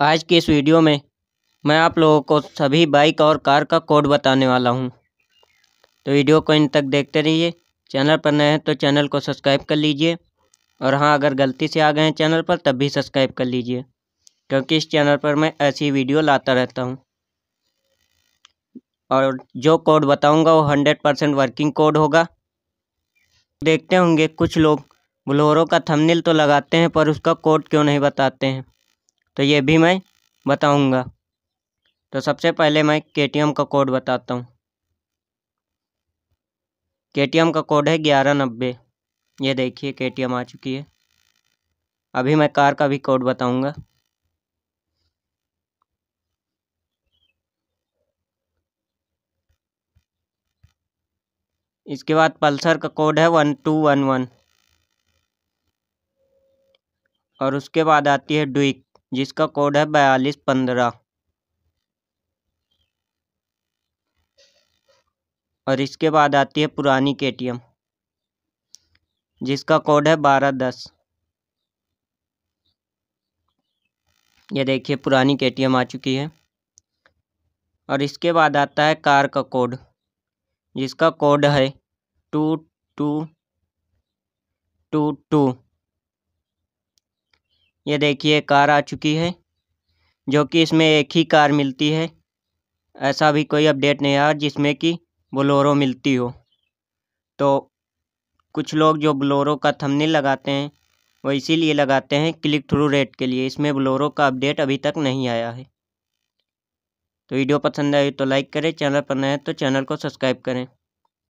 आज के इस वीडियो में मैं आप लोगों को सभी बाइक और कार का कोड बताने वाला हूं तो वीडियो को इन तक देखते रहिए चैनल पर नए हैं तो चैनल को सब्सक्राइब कर लीजिए और हाँ अगर गलती से आ गए हैं चैनल पर तब भी सब्सक्राइब कर लीजिए क्योंकि इस चैनल पर मैं ऐसी वीडियो लाता रहता हूँ और जो कोड बताऊँगा वो हंड्रेड परसेंट वर्किंग कोड होगा देखते होंगे कुछ लोग ब्लोरो का थंबनेल तो लगाते हैं पर उसका कोड क्यों नहीं बताते हैं तो ये भी मैं बताऊंगा तो सबसे पहले मैं के का कोड बताता हूँ के का कोड है ग्यारह नब्बे ये देखिए के आ चुकी है अभी मैं कार का भी कोड बताऊंगा इसके बाद पल्सर का कोड है वन टू वन वन और उसके बाद आती है डुइक जिसका कोड है बयालीस पंद्रह और इसके बाद आती है पुरानी के टी एम जिसका कोड है बारह दस ये देखिए पुरानी के टी एम आ चुकी है और इसके बाद आता है कार का कोड जिसका कोड है टू टू टू टू ये देखिए कार आ चुकी है जो कि इसमें एक ही कार मिलती है ऐसा भी कोई अपडेट नहीं आया जिसमें कि बोलोरो मिलती हो तो कुछ लोग जो बोलोरो का थंबनेल लगाते हैं वो इसीलिए लगाते हैं क्लिक थ्रू रेट के लिए इसमें बोलोरो का अपडेट अभी तक नहीं आया है तो वीडियो पसंद आई तो लाइक करें चैनल पर नए तो चैनल को सब्सक्राइब करें